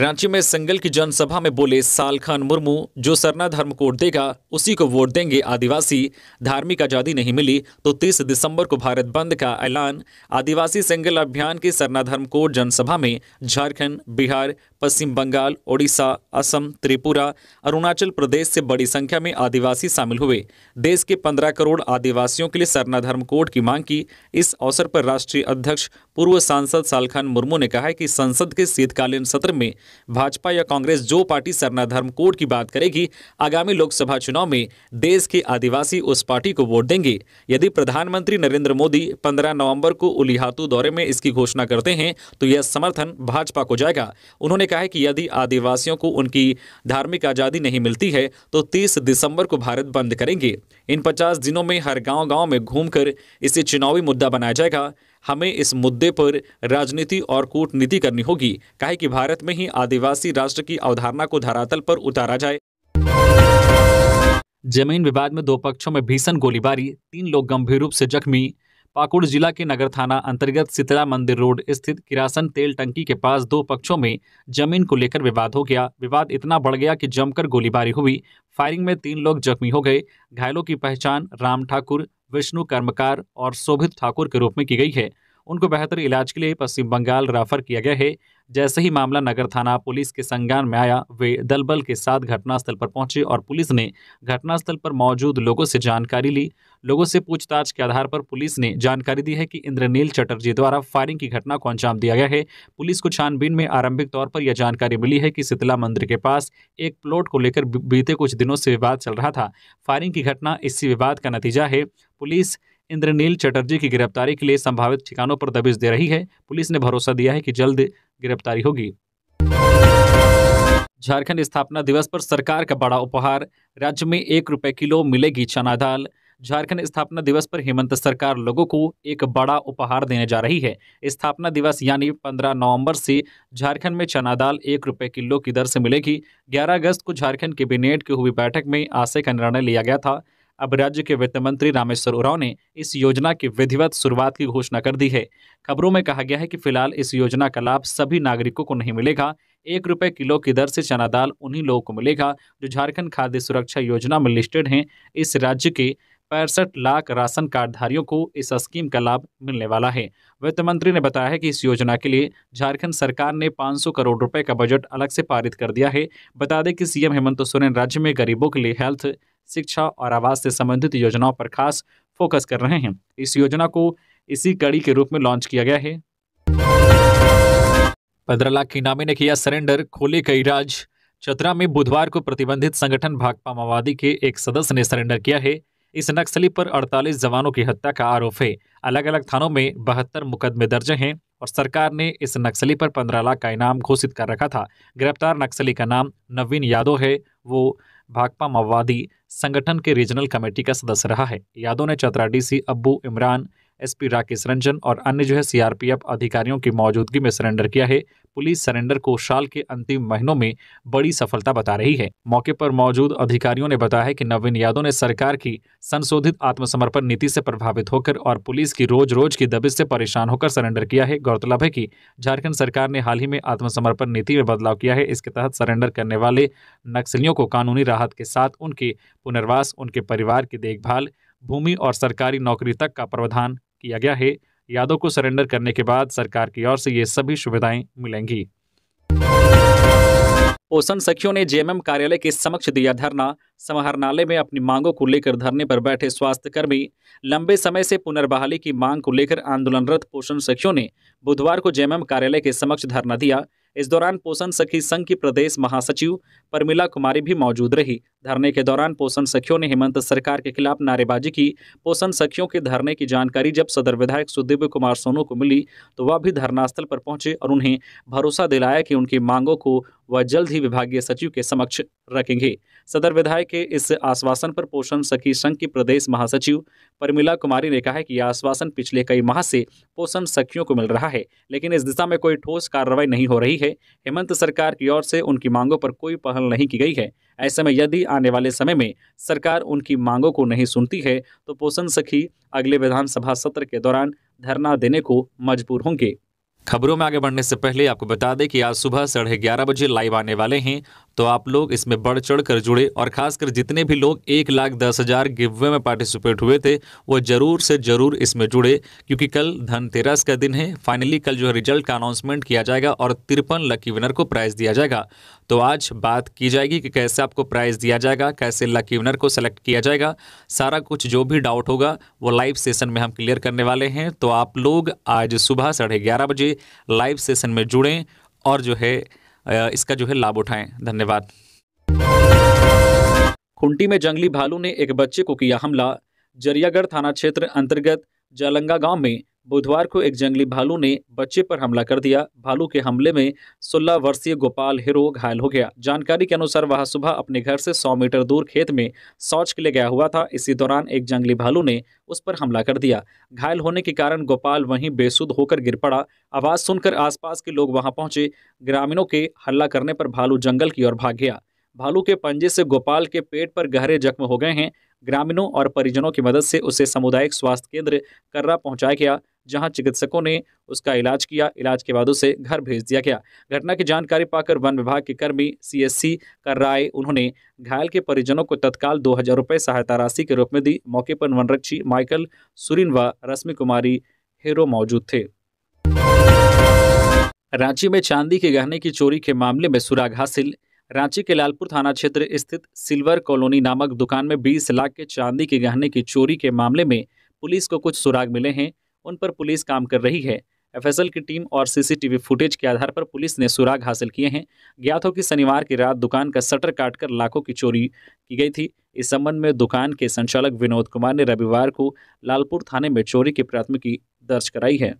रांची में संगल की जनसभा में बोले साल खान मुर्मू जो सरना धर्म कोड देगा उसी को वोट देंगे आदिवासी धार्मिक आज़ादी नहीं मिली तो 30 दिसंबर को भारत बंद का ऐलान आदिवासी संगल अभियान के सरना धर्म कोड जनसभा में झारखंड बिहार पश्चिम बंगाल ओडिशा असम त्रिपुरा अरुणाचल प्रदेश से बड़ी संख्या में आदिवासी शामिल हुए देश के पंद्रह करोड़ आदिवासियों के लिए सरना धर्म कोड की मांग की इस अवसर पर राष्ट्रीय अध्यक्ष पूर्व सांसद सालखान मुर्मू ने कहा है कि संसद के शीतकालीन सत्र में भाजपा या कांग्रेस जो पार्टी सरना धर्म कोड की बात करेगी आगामी लोकसभा चुनाव में देश के आदिवासी उस पार्टी को वोट देंगे यदि प्रधानमंत्री नरेंद्र मोदी 15 नवंबर को उलिहातू दौरे में इसकी घोषणा करते हैं तो यह समर्थन भाजपा को जाएगा उन्होंने कहा है कि यदि आदिवासियों को उनकी धार्मिक आज़ादी नहीं मिलती है तो तीस दिसंबर को भारत बंद करेंगे इन पचास दिनों में हर गाँव गाँव में घूम इसे चुनावी मुद्दा बनाया जाएगा हमें इस मुद्दे पर राजनीति और कूटनीति करनी होगी कहे कि भारत में ही आदिवासी राष्ट्र की अवधारणा को धरातल पर उतारा जाए जमीन विवाद में दो पक्षों में भीषण गोलीबारी तीन लोग गंभीर रूप से जख्मी पाकुड़ जिला के नगर थाना अंतर्गत सितला मंदिर रोड स्थित किरासन तेल टंकी के पास दो पक्षों में जमीन को लेकर विवाद हो गया विवाद इतना बढ़ गया कि जमकर गोलीबारी हुई फायरिंग में तीन लोग जख्मी हो गए घायलों की पहचान राम ठाकुर विष्णु कर्मकार और शोभित ठाकुर के रूप में की गई है उनको बेहतर इलाज के लिए पश्चिम बंगाल रेफर किया गया है जैसे ही मामला नगर थाना पुलिस के संज्ञान में आया वे दलबल के साथ घटनास्थल पर पहुंचे और पुलिस ने घटनास्थल पर मौजूद लोगों से जानकारी ली लोगों से पूछताछ के आधार पर पुलिस ने जानकारी दी है कि इंद्रनील चटर्जी द्वारा फायरिंग की घटना को अंजाम दिया गया है पुलिस को छानबीन में आरंभिक तौर पर यह जानकारी मिली है कि शीतला मंदिर के पास एक प्लॉट को लेकर बीते कुछ दिनों से विवाद चल रहा था फायरिंग की घटना इसी विवाद का नतीजा है पुलिस इंद्रनील चटर्जी की गिरफ्तारी के लिए संभावित ठिकानों पर दबिश दे रही है पुलिस ने भरोसा दिया है कि जल्द गिरफ्तारी होगी झारखंड स्थापना दिवस पर सरकार का बड़ा उपहार राज्य में एक रुपए किलो मिलेगी चना दाल झारखंड स्थापना दिवस पर हेमंत सरकार लोगों को एक बड़ा उपहार देने जा रही है स्थापना दिवस यानी 15 नवंबर से झारखंड में चना दाल एक रुपये किलो की दर से मिलेगी 11 अगस्त को झारखंड कैबिनेट की हुई बैठक में आशय का निर्णय लिया गया था अब राज्य के वित्त मंत्री रामेश्वर उरांव ने इस योजना की विधिवत शुरुआत की घोषणा कर दी है खबरों में कहा गया है कि फिलहाल इस योजना का लाभ सभी नागरिकों को नहीं मिलेगा एक रुपये किलो की दर से चना दाल उन्हीं लोगों को मिलेगा जो झारखंड खाद्य सुरक्षा योजना में लिस्टेड हैं इस राज्य के पैंसठ लाख राशन कार्डधारियों को इस स्कीम का लाभ मिलने वाला है वित्त मंत्री ने बताया है कि इस योजना के लिए झारखंड सरकार ने 500 करोड़ रुपए का बजट अलग से पारित कर दिया है बता दें कि सीएम हेमंत सोरेन राज्य में गरीबों के लिए हेल्थ शिक्षा और आवास से संबंधित योजनाओं पर खास फोकस कर रहे हैं इस योजना को इसी कड़ी के रूप में लॉन्च किया गया है पंद्रह लाख इनामी ने किया सरेंडर खोले कई राज चतरा में बुधवार को प्रतिबंधित संगठन भाकपा माओवादी के एक सदस्य ने सरेंडर किया है इस नक्सली पर 48 जवानों की हत्या का आरोप है अलग अलग थानों में बहत्तर मुकदमे दर्ज हैं और सरकार ने इस नक्सली पर 15 लाख का इनाम घोषित कर रखा था गिरफ्तार नक्सली का नाम नवीन यादव है वो भाकपा माओवादी संगठन के रीजनल कमेटी का सदस्य रहा है यादव ने चतरा डीसी अब्बू इमरान एसपी राकेश रंजन और अन्य जो है सीआरपीएफ अधिकारियों की मौजूदगी में सरेंडर किया है पुलिस सरेंडर को साल के अंतिम महीनों में बड़ी सफलता बता रही है मौके पर मौजूद अधिकारियों ने बताया कि नवीन यादव ने सरकार की संशोधित आत्मसमर्पण नीति से प्रभावित होकर और पुलिस की रोज रोज की दबिश से परेशान होकर सरेंडर किया है गौरतलब है कि झारखंड सरकार ने हाल ही में आत्मसमर्पण नीति में बदलाव किया है इसके तहत सरेंडर करने वाले नक्सलियों को कानूनी राहत के साथ उनके पुनर्वास उनके परिवार की देखभाल भूमि और सरकारी नौकरी तक का प्रावधान किया गया है यादव को सरेंडर करने के बाद सरकार की ओर से ये सभी सुविधाएं मिलेंगी पोषण सखियों ने जेएमएम कार्यालय के समक्ष दिया धरना समाहरणालय में अपनी मांगों को लेकर धरने पर बैठे स्वास्थ्यकर्मी लंबे समय से पुनर्बहाली की मांग को लेकर आंदोलनरत पोषण सखियों ने बुधवार को जेएमएम कार्यालय के समक्ष धरना दिया इस दौरान पोषण सखी संघ की प्रदेश महासचिव परमिला कुमारी भी मौजूद रही धरने के दौरान पोषण सखियों ने हेमंत सरकार के खिलाफ नारेबाजी की पोषण सखियों के धरने की जानकारी जब सदर विधायक सुदीप कुमार सोनू को मिली तो वह भी धरनास्थल पर पहुंचे और उन्हें भरोसा दिलाया कि उनकी मांगों को वह जल्द ही विभागीय सचिव के समक्ष रखेंगे सदर विधायक के इस आश्वासन पर पोषण सखी संघ की प्रदेश महासचिव परमिला कुमारी ने कहा है कि यह आश्वासन पिछले कई माह से पोषण सखियों को मिल रहा है लेकिन इस दिशा में कोई ठोस कार्रवाई नहीं हो रही है हेमंत सरकार की ओर से उनकी मांगों पर कोई पहल नहीं की गई है ऐसे में यदि आने वाले समय में सरकार उनकी मांगों को नहीं सुनती है तो पोषण सखी अगले विधानसभा सत्र के दौरान धरना देने को मजबूर होंगे खबरों में आगे बढ़ने से पहले आपको बता दें कि आज सुबह साढ़े ग्यारह बजे लाइव आने वाले हैं तो आप लोग इसमें बढ़ चढ़ कर जुड़े और खासकर जितने भी लोग एक लाख दस हज़ार गिवे में पार्टिसिपेट हुए थे वो ज़रूर से ज़रूर इसमें जुड़े क्योंकि कल धनतेरस का दिन है फाइनली कल जो है रिजल्ट का अनाउंसमेंट किया जाएगा और तिरपन लकी विनर को प्राइज़ दिया जाएगा तो आज बात की जाएगी कि कैसे आपको प्राइज़ दिया जाएगा कैसे लकी विनर को सेलेक्ट किया जाएगा सारा कुछ जो भी डाउट होगा वो लाइव सेशन में हम क्लियर करने वाले हैं तो आप लोग आज सुबह साढ़े ग्यारह बजे लाइव सेशन में जुड़ें और जो है इसका जो है लाभ उठाएं धन्यवाद खुंटी में जंगली भालू ने एक बच्चे को किया हमला जरियागढ़ थाना क्षेत्र अंतर्गत जलंगा गांव में बुधवार को एक जंगली भालू ने बच्चे पर हमला कर दिया भालू के हमले में 16 वर्षीय गोपाल हिरो घायल हो गया जानकारी के अनुसार वह सुबह अपने घर से 100 मीटर दूर खेत में शौच के लिए गया हुआ था इसी दौरान एक जंगली भालू ने उस पर हमला कर दिया घायल होने के कारण गोपाल वहीं बेसुध होकर गिर पड़ा आवाज़ सुनकर आसपास के लोग वहां पहुंचे ग्रामीणों के हल्ला करने पर भालू जंगल की ओर भाग गया भालू के पंजे से गोपाल के पेट पर गहरे जख्म हो गए हैं ग्रामीणों और परिजनों की मदद से उसे सामुदायिक स्वास्थ्य केंद्र कर्रा पहुंचाया गया जहां चिकित्सकों ने उसका इलाज किया इलाज के बाद उसे घर भेज दिया गया घटना की जानकारी पाकर वन विभाग के कर्मी सीएससी राय उन्होंने घायल के परिजनों को तत्काल दो हजार रुपये सहायता राशि के रूप में दी मौके पर वनरक्षी माइकल सुरिन व रश्मि कुमारी हेरो मौजूद थे रांची में चांदी के गहने की चोरी के मामले में सुराग हासिल रांची के लालपुर थाना क्षेत्र स्थित सिल्वर कॉलोनी नामक दुकान में 20 लाख के चांदी के गहने की चोरी के मामले में पुलिस को कुछ सुराग मिले हैं उन पर पुलिस काम कर रही है एफएसएल की टीम और सीसीटीवी फुटेज के आधार पर पुलिस ने सुराग हासिल किए हैं ज्ञात हो कि शनिवार की रात दुकान का शटर काटकर लाखों की चोरी की गई थी इस संबंध में दुकान के संचालक विनोद कुमार ने रविवार को लालपुर थाने में चोरी की प्राथमिकी दर्ज कराई है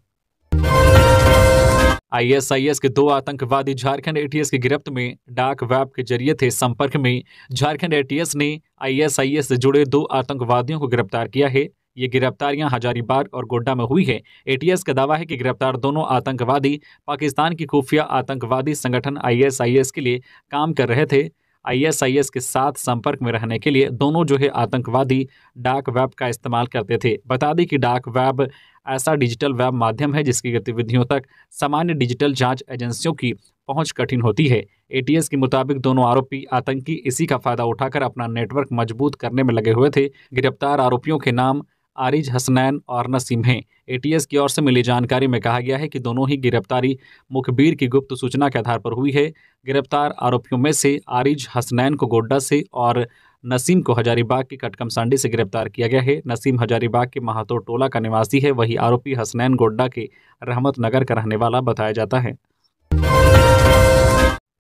आईएसआईएस के दो आतंकवादी झारखंड एटीएस की गिरफ्त में डाक वैब के जरिए थे संपर्क में झारखंड एटीएस ने आईएसआईएस से जुड़े दो आतंकवादियों को गिरफ्तार किया है ये गिरफ्तारियां हजारीबाग और गोड्डा में हुई है एटीएस का दावा है कि गिरफ्तार दोनों आतंकवादी पाकिस्तान की खुफिया आतंकवादी संगठन आईएसआईएस के लिए काम कर रहे थे आईएसआईएस के साथ संपर्क में रहने के लिए दोनों जो है आतंकवादी डाक वेब का इस्तेमाल करते थे बता दें कि डाक वेब ऐसा डिजिटल वेब माध्यम है जिसकी गतिविधियों तक सामान्य डिजिटल जाँच एजेंसियों की पहुँच कठिन होती है एटीएस के मुताबिक दोनों आरोपी आतंकी इसी का फायदा उठाकर अपना नेटवर्क मजबूत करने में लगे हुए थे गिरफ्तार आरोपियों के नाम आरिज हसनैन और नसीम हैं एटीएस की ओर से मिली जानकारी में कहा गया है कि दोनों ही गिरफ्तारी मुखबिर की गुप्त सूचना के आधार पर हुई है गिरफ्तार आरोपियों में से आरिज हसनैन को गोड्डा से और नसीम को हजारीबाग के कटकम सांडी से गिरफ्तार किया गया है नसीम हजारीबाग के महातोर टोला का निवासी है वही आरोपी हसनैन गोड्डा के रहमत नगर का रहने वाला बताया जाता है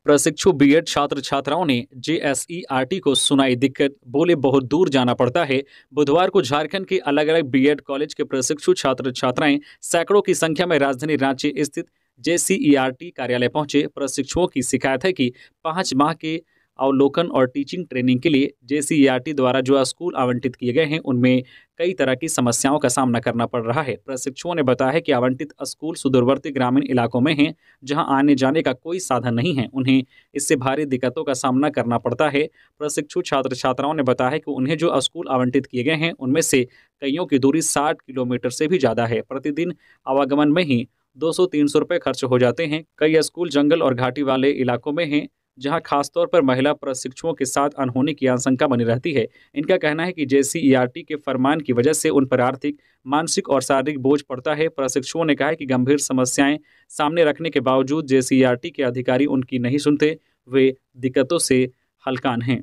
प्रशिक्षु बीएड छात्र छात्राओं ने जेएसईआरटी को सुनाई दिक्कत बोले बहुत दूर जाना पड़ता है बुधवार को झारखंड के अलग अलग बीएड कॉलेज के प्रशिक्षु छात्र छात्राएं सैकड़ों की संख्या में राजधानी रांची स्थित जेसीईआरटी कार्यालय पहुंचे प्रशिक्षुओं की शिकायत है कि पाँच माह के अवलोकन और टीचिंग ट्रेनिंग के लिए जे e द्वारा जो स्कूल आवंटित किए गए हैं उनमें कई तरह की समस्याओं का सामना करना पड़ रहा है प्रशिक्षुओं ने बताया है कि आवंटित स्कूल सुदूरवर्ती ग्रामीण इलाकों में हैं जहां आने जाने का कोई साधन नहीं है उन्हें इससे भारी दिक्कतों का सामना करना पड़ता है प्रशिक्षु छात्र छात्राओं ने बताया है कि उन्हें जो स्कूल आवंटित किए गए हैं उनमें से कईयों की दूरी साठ किलोमीटर से भी ज़्यादा है प्रतिदिन आवागमन में ही दो सौ तीन सौ रुपये खर्च हो जाते हैं कई स्कूल जंगल और घाटी वाले इलाकों में हैं जहां खासतौर पर महिला प्रशिक्षुओं के साथ अनहोनी की आशंका बनी रहती है इनका कहना है कि जेसीईआरटी के फरमान की वजह से उन पर आर्थिक मानसिक और शारीरिक बोझ पड़ता है प्रशिक्षुओं ने कहा है कि गंभीर समस्याएं सामने रखने के बावजूद जेसीईआरटी के अधिकारी उनकी नहीं सुनते वे दिक्कतों से हलकान हैं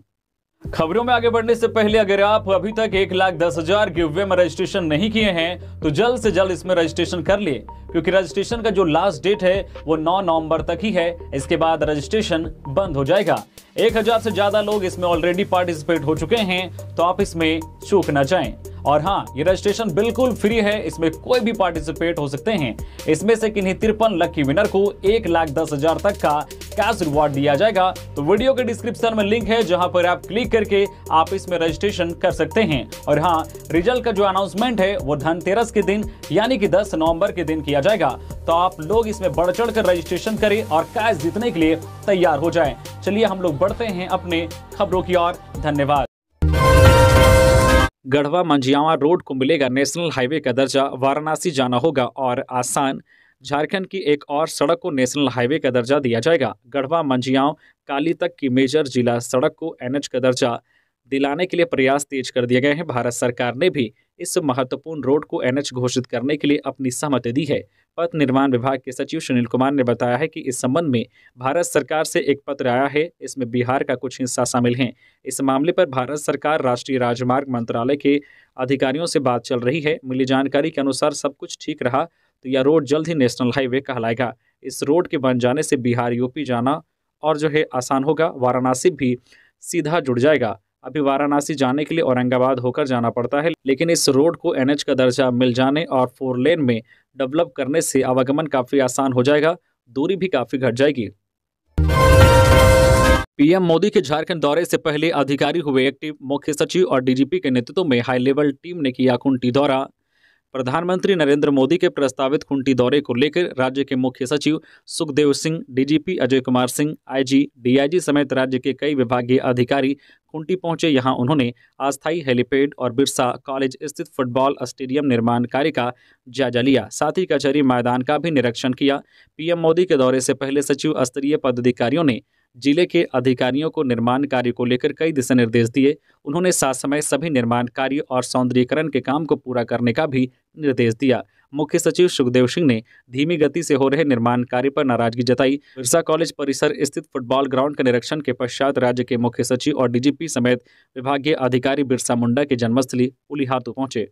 खबरों में आगे बढ़ने से पहले अगर आप अभी तक एक लाख दस हजार गिवे में रजिस्ट्रेशन नहीं किए हैं तो जल्द से जल्द इसमें रजिस्ट्रेशन कर लिए क्योंकि रजिस्ट्रेशन का जो लास्ट डेट है वो 9 नवंबर तक ही है इसके बाद रजिस्ट्रेशन बंद हो जाएगा एक हजार से ज्यादा लोग इसमें ऑलरेडी पार्टिसिपेट हो चुके हैं तो आप इसमें चूक ना जाएं और हाँ ये रजिस्ट्रेशन बिल्कुल फ्री है इसमें कोई भी पार्टिसिपेट हो सकते हैं इसमें से किन्हीं तिरपन लकी विनर को एक लाख दस हजार तक का कैश रिवॉर्ड दिया जाएगा तो वीडियो के डिस्क्रिप्शन में लिंक है जहां पर आप क्लिक करके आप इसमें रजिस्ट्रेशन कर सकते हैं और हाँ रिजल्ट का जो अनाउंसमेंट है वो धनतेरस के दिन यानी कि दस नवम्बर के दिन किया जाएगा तो आप लोग इसमें बढ़ चढ़ कर रजिस्ट्रेशन करें और कैश जीतने के लिए तैयार हो जाए चलिए हम लोग बढ़ते हैं अपने खबरों की और धन्यवाद गढ़वा मंझियावा रोड को मिलेगा नेशनल हाईवे का दर्जा वाराणसी जाना होगा और आसान झारखंड की एक और सड़क को नेशनल हाईवे का दर्जा दिया जाएगा गढ़वा मंझियाव काली तक की मेजर जिला सड़क को एनएच का दर्जा दिलाने के लिए प्रयास तेज कर दिए गए हैं भारत सरकार ने भी इस महत्वपूर्ण रोड को एनएच घोषित करने के लिए अपनी सहमति दी है पथ निर्माण विभाग के सचिव सुनील कुमार ने बताया है कि इस संबंध में भारत सरकार से एक पत्र आया है इसमें बिहार का कुछ हिस्सा शामिल है इस मामले पर भारत सरकार राष्ट्रीय राजमार्ग मंत्रालय के अधिकारियों से बात चल रही है मिली जानकारी के अनुसार सब कुछ ठीक रहा तो यह रोड जल्द ही नेशनल हाईवे कहलाएगा इस रोड के बन जाने से बिहार यूपी जाना और जो है आसान होगा वाराणसी भी सीधा जुड़ जाएगा अभी वाराणसी जाने के लिए औरंगाबाद होकर जाना पड़ता है लेकिन इस रोड को एनएच का दर्जा मिल जाने और फोर लेन में डेवलप करने से आवागमन काफ़ी आसान हो जाएगा दूरी भी काफ़ी घट जाएगी पीएम मोदी के झारखंड दौरे से पहले अधिकारी हुए एक्टिव मुख्य सचिव और डीजीपी के नेतृत्व में हाई लेवल टीम ने किया कुंटी दौरा प्रधानमंत्री नरेंद्र मोदी के प्रस्तावित खुंटी दौरे को लेकर राज्य के मुख्य सचिव Sukhdev Singh DGP Ajay Kumar Singh IG DIG समेत राज्य के कई विभागीय अधिकारी खुंटी पहुंचे यहां उन्होंने अस्थायी हेलीपैड और बिरसा कॉलेज स्थित फुटबॉल स्टेडियम निर्माण कार्य का जायजा लिया साथ ही कचहरी मैदान का भी निरीक्षण किया पीएम मोदी के दौरे से पहले सचिव स्तरीय पदाधिकारियों ने जिले के अधिकारियों को निर्माण कार्य को लेकर कई दिशा निर्देश दिए उन्होंने सात समय सभी निर्माण कार्य और सौंदर्यकरण के काम को पूरा करने का भी निर्देश दिया मुख्य सचिव सुखदेव सिंह ने धीमी गति से हो रहे निर्माण कार्य पर नाराजगी जताई बिरसा कॉलेज परिसर स्थित फुटबॉल ग्राउंड के निरीक्षण के पश्चात राज्य के मुख्य सचिव और डीजीपी समेत विभागीय अधिकारी बिरसा मुंडा की जन्मस्थली उलिहातू पहुंचे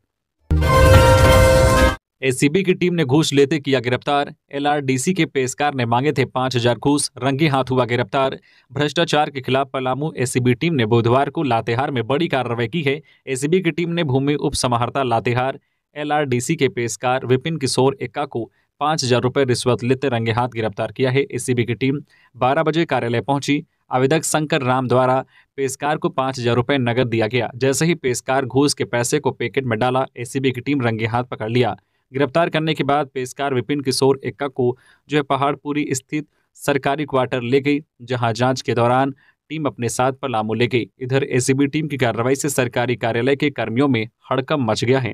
एसीबी की टीम ने घूस लेते किया गिरफ्तार एलआरडीसी के पेशकार ने मांगे थे पांच हजार घूस रंगे हाथ हुआ गिरफ्तार भ्रष्टाचार के खिलाफ पलामू एसीबी टीम ने बुधवार को लातेहार में बड़ी कार्रवाई की है एसीबी की टीम ने भूमि उप समाहर्ता लातेहार एलआरडीसी के पेशकार विपिन किशोर एक्का को पाँच हजार रुपये रिश्वत लेते रंगे हाथ गिरफ्तार किया है एसीबी की टीम बारह बजे कार्यालय पहुंची आवेदक शंकर राम द्वारा पेशकार को पाँच हजार रुपये नगद दिया गया जैसे ही पेशकार घूस के पैसे को पैकेट में डाला एसीबी की टीम रंगे हाथ पकड़ लिया गिरफ्तार करने के बाद पेशकार विपिन किशोर एक्का को जो है पहाड़पुरी स्थित सरकारी क्वार्टर ले गई जहां जांच के दौरान टीम अपने साथ लामू ले गई इधर एसीबी टीम की कार्रवाई से सरकारी कार्यालय के कर्मियों में हड़कम मच गया है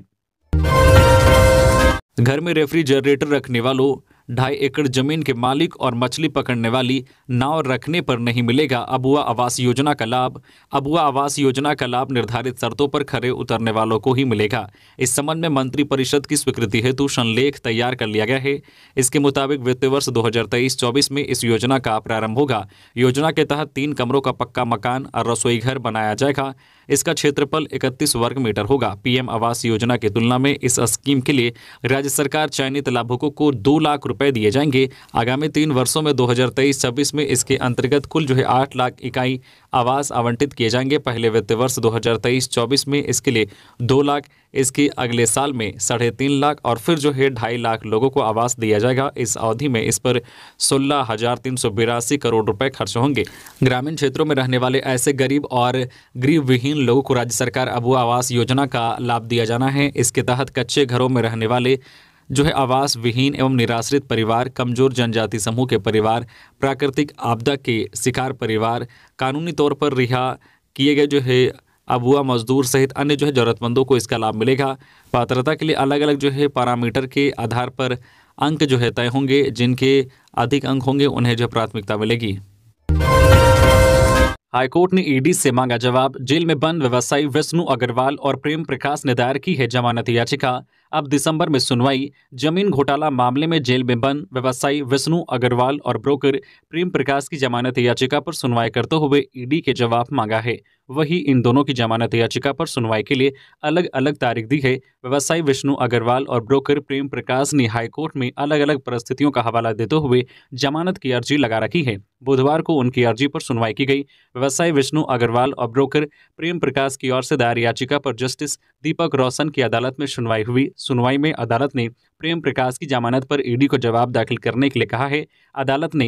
घर में रेफ्रिजरेटर रखने वालों ढाई एकड़ जमीन के मालिक और मछली पकड़ने वाली नाव रखने पर नहीं मिलेगा अबुआ आवास योजना का लाभ अबुआ आवास योजना का लाभ निर्धारित शर्तों पर खड़े उतरने वालों को ही मिलेगा इस संबंध में मंत्रिपरिषद की स्वीकृति हेतु संलेख तैयार कर लिया गया है इसके मुताबिक वित्तीय वर्ष दो हजार में इस योजना का प्रारंभ होगा योजना के तहत तीन कमरों का पक्का मकान और रसोई घर बनाया जाएगा इसका क्षेत्रफल 31 वर्ग मीटर होगा पीएम आवास योजना की तुलना में इस स्कीम के लिए राज्य सरकार चयनित लाभुकों को दो लाख रुपए दिए जाएंगे आगामी तीन वर्षों में 2023-26 में इसके अंतर्गत कुल जो है आठ लाख इकाई आवास आवंटित किए जाएंगे पहले वित्त वर्ष 2023-24 में इसके लिए दो लाख इसके अगले साल में साढ़े तीन लाख और फिर जो है ढाई लाख लोगों को आवास दिया जाएगा इस अवधि में इस पर सोलह हजार तीन सौ बिरासी करोड़ रुपए खर्च होंगे ग्रामीण क्षेत्रों में रहने वाले ऐसे गरीब और विहीन तीन लोगों को राज्य सरकार अब आवास योजना का लाभ दिया जाना है इसके तहत कच्चे घरों में रहने वाले जो है आवास विहीन एवं निराश्रित परिवार कमजोर जनजाति समूह के परिवार प्राकृतिक आपदा के शिकार परिवार कानूनी तौर पर रिहा किए गए जो है अबुआ मजदूर सहित अन्य जो है ज़रूरतमंदों को इसका लाभ मिलेगा पात्रता के लिए अलग अलग जो है पैरामीटर के आधार पर अंक जो है तय होंगे जिनके अधिक अंक होंगे उन्हें जो प्राथमिकता मिलेगी हाईकोर्ट ने ईडी से मांगा जवाब जेल में बंद व्यवसायी विष्णु अग्रवाल और प्रेम प्रकाश ने दायर की है जमानत याचिका अब दिसंबर में सुनवाई जमीन घोटाला मामले में जेल में बंद व्यवसायी विष्णु अग्रवाल और ब्रोकर प्रेम प्रकाश की जमानत याचिका पर सुनवाई करते हुए ईडी के जवाब मांगा है वही इन दोनों की जमानत याचिका पर सुनवाई के लिए अलग अलग तारीख दी है व्यवसायी विष्णु अग्रवाल और ब्रोकर प्रेम प्रकाश ने हाईकोर्ट में अलग अलग परिस्थितियों का हवाला देते हुए जमानत की अर्जी लगा रखी है बुधवार को उनकी अर्जी पर सुनवाई की गई व्यवसायी विष्णु अग्रवाल और ब्रोकर प्रेम प्रकाश की ओर से दायर याचिका पर जस्टिस दीपक रोशन की अदालत में सुनवाई हुई सुनवाई में अदालत ने प्रेम प्रकाश की जमानत पर ईडी को जवाब दाखिल करने के लिए कहा है अदालत ने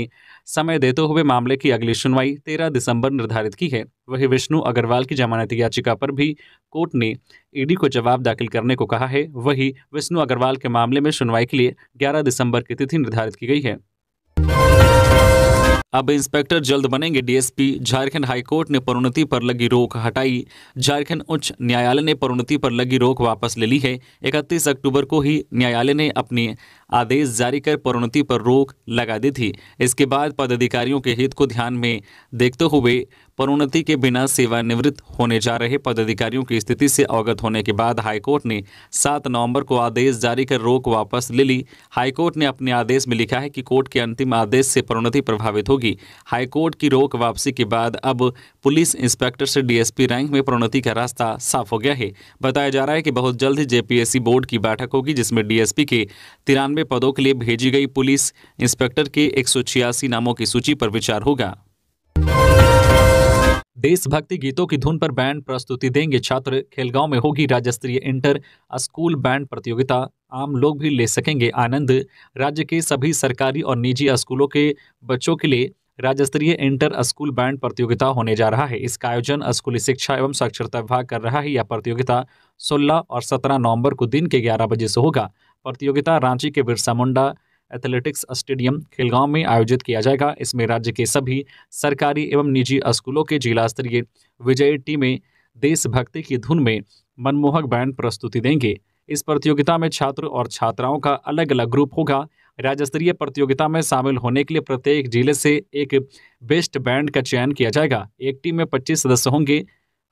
समय देते हुए मामले की अगली सुनवाई 13 दिसंबर निर्धारित की है वहीं विष्णु अग्रवाल की जमानत याचिका पर भी कोर्ट ने ईडी को जवाब दाखिल करने को कहा है वहीं विष्णु अग्रवाल के मामले में सुनवाई के लिए ग्यारह दिसंबर की तिथि निर्धारित की गई है अब इंस्पेक्टर जल्द बनेंगे डीएसपी झारखंड हाईकोर्ट ने प्रोन्नति पर लगी रोक हटाई झारखंड उच्च न्यायालय ने प्रोन्नति पर लगी रोक वापस ले ली है इकतीस अक्टूबर को ही न्यायालय ने अपने आदेश जारी कर प्रोन्नति पर रोक लगा दी थी इसके बाद पदाधिकारियों के हित को ध्यान में देखते हुए पदोन्नति के बिना सेवानिवृत्त होने जा रहे पदाधिकारियों की स्थिति से अवगत होने के बाद हाईकोर्ट ने 7 नवंबर को आदेश जारी कर रोक वापस ले ली हाईकोर्ट ने अपने आदेश में लिखा है कि कोर्ट के अंतिम आदेश से प्रोन्नति प्रभावित होगी हाईकोर्ट की रोक वापसी के बाद अब पुलिस इंस्पेक्टर से डीएसपी रैंक में प्रोन्नति का रास्ता साफ हो गया है बताया जा रहा है कि बहुत जल्द ही जेपीएससी बोर्ड की बैठक होगी जिसमें डीएसपी के तिरानवे पदों के लिए भेजी गई पुलिस इंस्पेक्टर के एक नामों की सूची पर विचार होगा देशभक्ति गीतों की धुन पर बैंड प्रस्तुति देंगे छात्र खेलगांव में होगी राज्य स्तरीय इंटर स्कूल बैंड प्रतियोगिता आम लोग भी ले सकेंगे आनंद राज्य के सभी सरकारी और निजी स्कूलों के बच्चों के लिए राज्य स्तरीय इंटर स्कूल बैंड प्रतियोगिता होने जा रहा है इसका आयोजन स्कूली शिक्षा एवं साक्षरता विभाग कर रहा है यह प्रतियोगिता 16 और 17 नवंबर को दिन के 11 बजे से होगा प्रतियोगिता रांची के बिरसा मुंडा एथलेटिक्स स्टेडियम खिलगांव में आयोजित किया जाएगा इसमें राज्य के सभी सरकारी एवं निजी स्कूलों के जिला स्तरीय विजयी टीमें देशभक्ति की धुन में मनमोहक बैंड प्रस्तुति देंगे इस प्रतियोगिता में छात्र और छात्राओं का अलग अलग ग्रुप होगा राज्य स्तरीय प्रतियोगिता में शामिल होने के लिए प्रत्येक जिले से एक बेस्ट बैंड का चयन किया जाएगा एक टीम में 25 सदस्य होंगे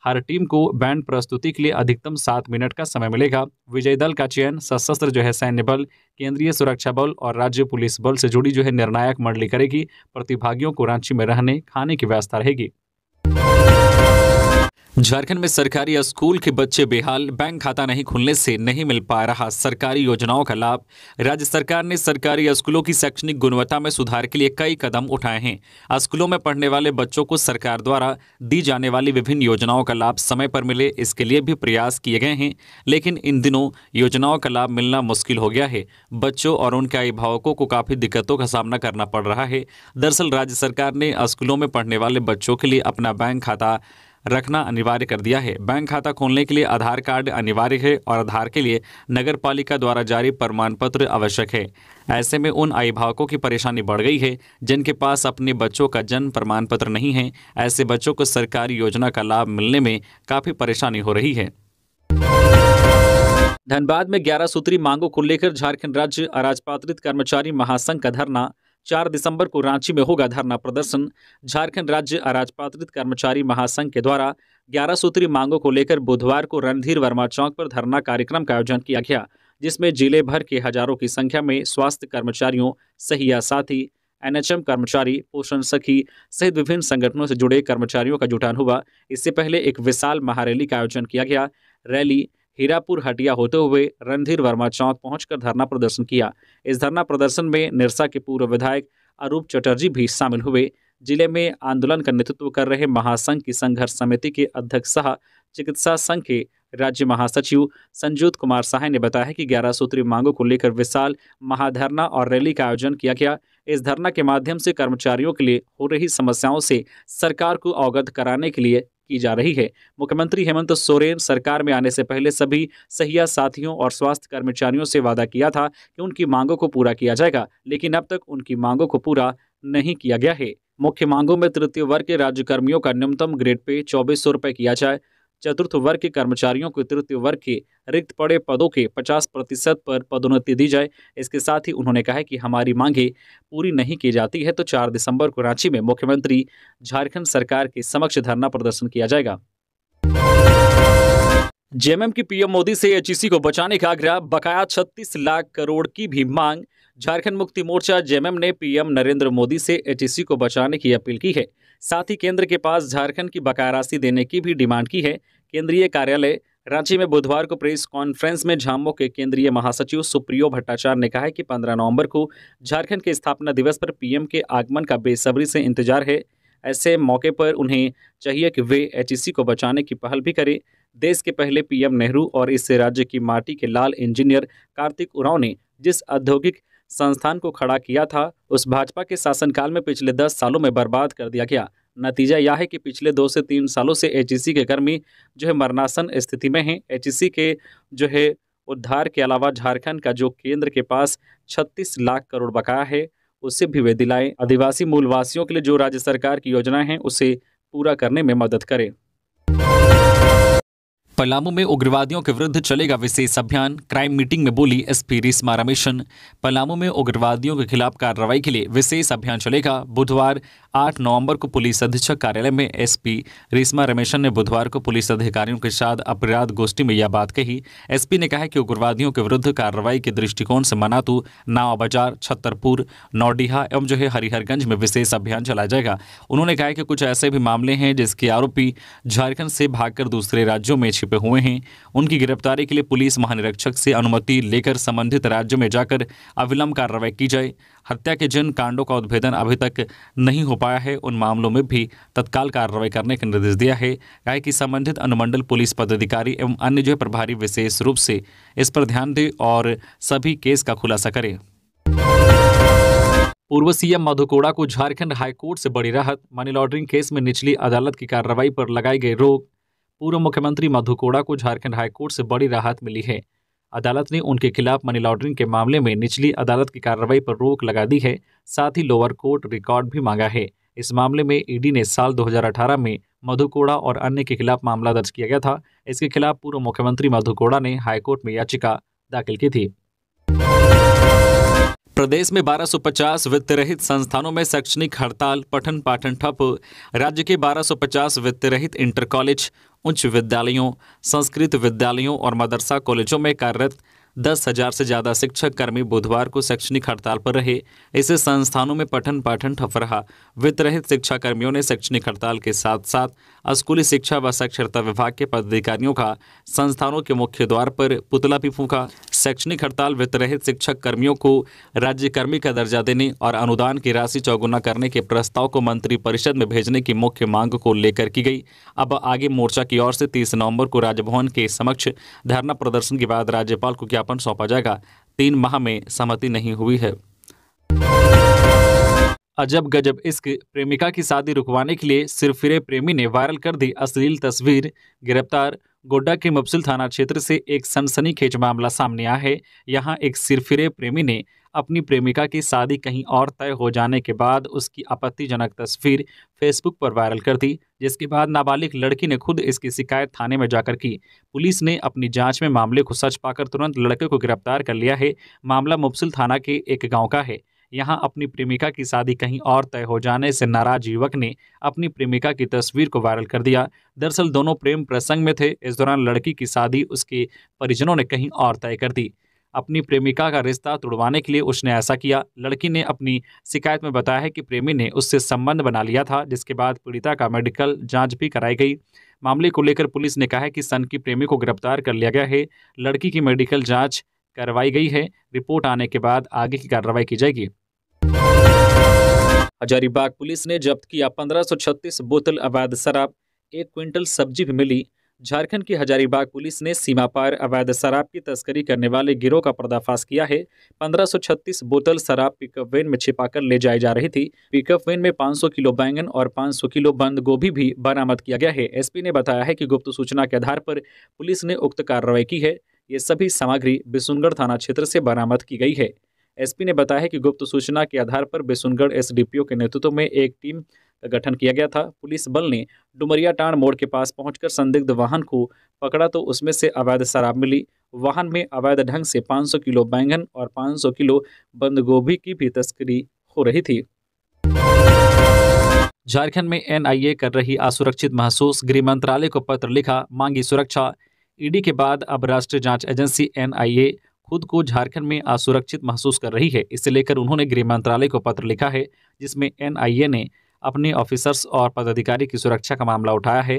हर टीम को बैंड प्रस्तुति के लिए अधिकतम सात मिनट का समय मिलेगा विजय दल का चयन सशस्त्र जो है सैन्य बल केंद्रीय सुरक्षा बल और राज्य पुलिस बल से जुड़ी जो है निर्णायक मंडली करेगी प्रतिभागियों को रांची में रहने खाने की व्यवस्था रहेगी झारखंड में सरकारी स्कूल के बच्चे बेहाल बैंक खाता नहीं खुलने से नहीं मिल पा रहा सरकारी योजनाओं का लाभ राज्य सरकार ने सरकारी स्कूलों की शैक्षणिक गुणवत्ता में सुधार के लिए कई कदम उठाए हैं स्कूलों में पढ़ने वाले बच्चों को सरकार द्वारा दी जाने वाली विभिन्न योजनाओं का लाभ समय पर मिले इसके लिए भी प्रयास किए गए हैं लेकिन इन दिनों योजनाओं का लाभ मिलना मुश्किल हो गया है बच्चों और उनके अभिभावकों को काफ़ी दिक्कतों का सामना करना पड़ रहा है दरअसल राज्य सरकार ने स्कूलों में पढ़ने वाले बच्चों के लिए अपना बैंक खाता रखना अनिवार्य कर दिया है बैंक खाता खोलने के लिए आधार कार्ड अनिवार्य है और आधार के लिए नगर पालिका द्वारा जारी प्रमाण पत्र आवश्यक है ऐसे में उन अभिभावकों की परेशानी बढ़ गई है जिनके पास अपने बच्चों का जन्म प्रमाण पत्र नहीं है ऐसे बच्चों को सरकारी योजना का लाभ मिलने में काफ़ी परेशानी हो रही है धनबाद में ग्यारह सूत्री मांगों को लेकर झारखंड राज्य अराजपात्रित कर्मचारी महासंघ का धरना चार दिसंबर को रांची में होगा धरना प्रदर्शन झारखंड राज्य अराजपात्रित कर्मचारी महासंघ के द्वारा ग्यारह सूत्री मांगों को लेकर बुधवार को रणधीर वर्मा चौक पर धरना कार्यक्रम का आयोजन किया गया जिसमें जिले भर के हजारों की संख्या में स्वास्थ्य कर्मचारियों सहिया साथी एनएचएम कर्मचारी पोषण सखी सहित विभिन्न संगठनों से जुड़े कर्मचारियों का जुटान हुआ इससे पहले एक विशाल महारैली का आयोजन किया गया रैली हीरापुर हटिया होते हुए रणधीर वर्मा चौक पहुंचकर धरना प्रदर्शन किया इस धरना प्रदर्शन में निरसा के पूर्व विधायक अरूप चटर्जी भी शामिल हुए जिले में आंदोलन का नेतृत्व कर रहे महासंघ की संघर्ष समिति के अध्यक्ष सह चिकित्सा संघ के राज्य महासचिव संजोत कुमार सहाय ने बताया कि ग्यारह सूत्री मांगों को लेकर विशाल महाधरना और रैली का आयोजन किया गया इस धरना के माध्यम से कर्मचारियों के लिए हो रही समस्याओं से सरकार को अवगत कराने के लिए की जा रही है मुख्यमंत्री हेमंत सोरेन सरकार में आने से पहले सभी सहिया साथियों और स्वास्थ्य कर्मचारियों से वादा किया था कि उनकी मांगों को पूरा किया जाएगा लेकिन अब तक उनकी मांगों को पूरा नहीं किया गया है मुख्य मांगों में तृतीय वर्ग के राज्यकर्मियों का न्यूनतम ग्रेड पे चौबीस सौ किया जाए चतुर्थ वर्ग के कर्मचारियों को तृतीय वर्ग के रिक्त पड़े पदों के 50 प्रतिशत पर पदोन्नति दी जाए इसके साथ ही उन्होंने कहा कि हमारी मांगे पूरी नहीं की जाती है तो 4 दिसंबर को रांची में मुख्यमंत्री झारखंड सरकार के समक्ष धरना प्रदर्शन किया जाएगा जेएमएम की पीएम मोदी से एचईसी को बचाने का आग्रह बकाया छत्तीस लाख करोड़ की भी मांग झारखंड मुक्ति मोर्चा जेएमएम ने पीएम नरेंद्र मोदी से एचईसी को बचाने की अपील की है साथ ही केंद्र के पास झारखंड की बकाया राशि देने की भी डिमांड की है केंद्रीय कार्यालय रांची में बुधवार को प्रेस कॉन्फ्रेंस में झामो के केंद्रीय महासचिव सुप्रियो भट्टाचार्य ने कहा है कि 15 नवंबर को झारखंड के स्थापना दिवस पर पीएम के आगमन का बेसब्री से इंतजार है ऐसे मौके पर उन्हें चाहिए कि वे एचईसी को बचाने की पहल भी करें देश के पहले पीएम नेहरू और इससे राज्य की माटी के लाल इंजीनियर कार्तिक उरांव ने जिस औद्योगिक संस्थान को खड़ा किया था उस भाजपा के शासनकाल में पिछले दस सालों में बर्बाद कर दिया गया नतीजा यह है कि पिछले दो से तीन सालों से एच के कर्मी जो है मरणासन स्थिति में हैं एच के जो है उद्धार के अलावा झारखंड का जो केंद्र के पास 36 लाख करोड़ बकाया है उससे भी वे दिलाएं आदिवासी मूलवासियों के लिए जो राज्य सरकार की योजना है उसे पूरा करने में मदद करें पलामू में उग्रवादियों के विरुद्ध चलेगा विशेष अभियान क्राइम मीटिंग में बोली एसपी रिसमा मिशन पलामू में उग्रवादियों के खिलाफ कार्रवाई के लिए विशेष अभियान चलेगा बुधवार 8 नवंबर को पुलिस अधीक्षक कार्यालय में एसपी रिसमा रमेशन ने बुधवार को पुलिस अधिकारियों के साथ अपराध गोष्ठी में यह बात कही एसपी ने कहा कि उग्रवादियों के विरुद्ध कार्रवाई के दृष्टिकोण से मनातू नावा बाजार छतरपुर नौडीहा एवं जो है हरिहरगंज में विशेष अभियान चलाया जाएगा उन्होंने कहा कि कुछ ऐसे भी मामले हैं जिसके आरोपी झारखंड से भागकर दूसरे राज्यों में छिपे हुए हैं उनकी गिरफ्तारी के लिए पुलिस महानिरीक्षक से अनुमति लेकर संबंधित राज्यों में जाकर अविलंब कार्रवाई की जाए हत्या के जिन कांडों का उद्भेदन अभी तक नहीं हो पाया है उन मामलों में भी तत्काल कार्रवाई करने का निर्देश दिया है कहा कि संबंधित अनुमंडल पुलिस पदाधिकारी एवं अन्य जो प्रभारी विशेष रूप से इस पर ध्यान दें और सभी केस का खुलासा करें पूर्व सीएम मधुकोड़ा को झारखंड हाईकोर्ट से बड़ी राहत मनी लॉन्ड्रिंग केस में निचली अदालत की कार्रवाई पर लगाई गई रोक पूर्व मुख्यमंत्री मधु कोड़ा को झारखंड हाईकोर्ट से बड़ी राहत मिली है अदालत ने उनके खिलाफ मनी लॉन्ड्रिंग के मामले में निचली अदालत की कार्रवाई पर रोक लगा दी है साथ ही लोअर कोर्ट रिकॉर्ड भी मांगा है इस मामले में ईडी ने साल 2018 में मधु कोड़ा और अन्य के खिलाफ मामला दर्ज किया गया था इसके खिलाफ पूर्व मुख्यमंत्री मधु कोड़ा ने हाईकोर्ट में याचिका दाखिल की थी प्रदेश में 1250 वित्त रहित संस्थानों में शैक्षणिक हड़ताल पठन पाठन ठप राज्य के 1250 वित्त रहित इंटर कॉलेज उच्च विद्यालयों संस्कृत विद्यालयों और मदरसा कॉलेजों में कार्यरत दस हजार से ज्यादा शिक्षक कर्मी बुधवार को शैक्षणिक हड़ताल पर रहे इससे संस्थानों में पठन पाठन ठप रहा वितरहित शिक्षा कर्मियों ने शैक्षणिक हड़ताल के साथ साथ स्कूली शिक्षा व साक्षरता विभाग के पदाधिकारियों का संस्थानों के मुख्य द्वार पर पुतला भी फूका शैक्षणिक हड़ताल वितरहित शिक्षक कर्मियों को राज्य कर्मी का दर्जा देने और अनुदान की राशि चौगुना करने के प्रस्ताव को मंत्रिपरिषद में भेजने की मुख्य मांग को लेकर की गई अब आगे मोर्चा की ओर से तीस नवम्बर को राजभवन के समक्ष धरना प्रदर्शन के बाद राज्यपाल को ज्ञापन सौंपा जाएगा तीन माह में सहमति नहीं हुई है अजब गजब इश्क प्रेमिका की शादी रुकवाने के लिए सिरफिरे प्रेमी ने वायरल कर दी अश्लील तस्वीर गिरफ्तार गोड्डा के मुफसिल थाना क्षेत्र से एक सनसनीखेज मामला सामने आया है यहाँ एक सिरफिरे प्रेमी ने अपनी प्रेमिका की शादी कहीं और तय हो जाने के बाद उसकी आपत्तिजनक तस्वीर फेसबुक पर वायरल कर दी जिसके बाद नाबालिग लड़की ने खुद इसकी शिकायत थाने में जाकर की पुलिस ने अपनी जांच में मामले को सच पाकर तुरंत लड़के को गिरफ्तार कर लिया है मामला मुफसिल थाना के एक गाँव का है यहाँ अपनी प्रेमिका की शादी कहीं और तय हो जाने से नाराज युवक ने अपनी प्रेमिका की तस्वीर को वायरल कर दिया दरअसल दोनों प्रेम प्रसंग में थे इस दौरान लड़की की शादी उसके परिजनों ने कहीं और तय कर दी अपनी प्रेमिका का रिश्ता तोड़वाने के लिए उसने ऐसा किया लड़की ने अपनी शिकायत में बताया है कि प्रेमी ने उससे संबंध बना लिया था जिसके बाद पीड़िता का मेडिकल जाँच भी कराई गई मामले को लेकर पुलिस ने कहा है कि सन की प्रेमी को गिरफ्तार कर लिया गया है लड़की की मेडिकल जाँच करवाई गई है रिपोर्ट आने के बाद आगे की कार्रवाई की जाएगी हजारीबाग पुलिस ने जब्त किया 1536 बोतल अवैध शराब एक क्विंटल सब्जी भी मिली झारखंड की हजारीबाग पुलिस ने सीमा पार अवैध शराब की तस्करी करने वाले गिरोह का पर्दाफाश किया है 1536 बोतल शराब पिकअप वैन में छिपाकर ले जाई जा रही थी पिकअप वैन में 500 किलो बैंगन और 500 किलो बंद गोभी भी बरामद किया गया है एसपी ने बताया है कि गुप्त सूचना के आधार पर पुलिस ने उक्त कार्रवाई की है ये सभी सामग्री बिसुनगढ़ थाना क्षेत्र से बरामद की गई है एसपी ने बताया है कि गुप्त सूचना के आधार पर बिसुनगढ़ एसडीपीओ के नेतृत्व में एक टीम का गठन किया गया था पुलिस बल ने डुमरिया टाण मोड़ के पास पहुंचकर संदिग्ध वाहन को पकड़ा तो उसमें से अवैध शराब मिली वाहन में अवैध ढंग से 500 किलो बैंगन और 500 किलो बंद गोभी की भी तस्करी हो रही थी झारखंड में एनआईए कर रही असुरक्षित महसूस गृह मंत्रालय को पत्र लिखा मांगी सुरक्षा ईडी के बाद अब राष्ट्रीय जांच एजेंसी एनआईए खुद को झारखंड में असुरक्षित महसूस कर रही है इसे लेकर उन्होंने गृह मंत्रालय को पत्र लिखा है जिसमें एनआईए ने अपने ऑफिसर्स और पदाधिकारी की सुरक्षा का मामला उठाया है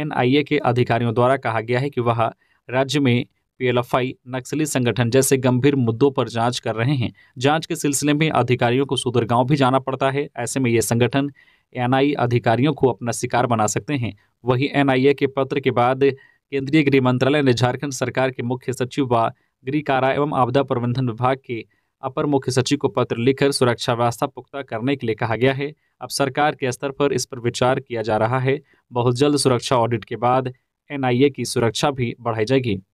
एनआईए के अधिकारियों द्वारा कहा गया है कि वह राज्य में पीएलएफआई नक्सली संगठन जैसे गंभीर मुद्दों पर जांच कर रहे हैं जांच के सिलसिले में अधिकारियों को सुदूर गांव भी जाना पड़ता है ऐसे में ये संगठन एनआई अधिकारियों को अपना शिकार बना सकते हैं वहीं एनआईए के पत्र के बाद केंद्रीय गृह मंत्रालय ने झारखंड सरकार के मुख्य सचिव व गृह कारा एवं आपदा प्रबंधन विभाग के अपर मुख्य सचिव को पत्र लिखकर सुरक्षा व्यवस्था पुख्ता करने के लिए कहा गया है अब सरकार के स्तर पर इस पर विचार किया जा रहा है बहुत जल्द सुरक्षा ऑडिट के बाद एनआईए की सुरक्षा भी बढ़ाई जाएगी